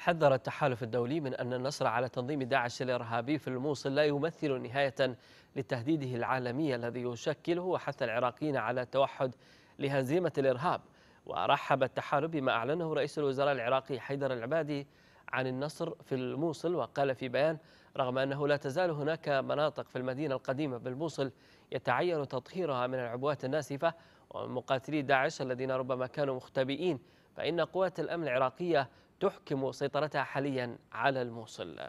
حذر التحالف الدولي من أن النصر على تنظيم داعش الإرهابي في الموصل لا يمثل نهاية لتهديده العالمي الذي يشكله وحث العراقيين على التوحد لهزيمة الإرهاب ورحب التحالف بما أعلنه رئيس الوزراء العراقي حيدر العبادي عن النصر في الموصل وقال في بيان رغم أنه لا تزال هناك مناطق في المدينة القديمة بالموصل يتعين تطهيرها من العبوات الناسفة ومقاتلي داعش الذين ربما كانوا مختبئين فإن قوات الأمن العراقية تحكم سيطرتها حاليا على الموصل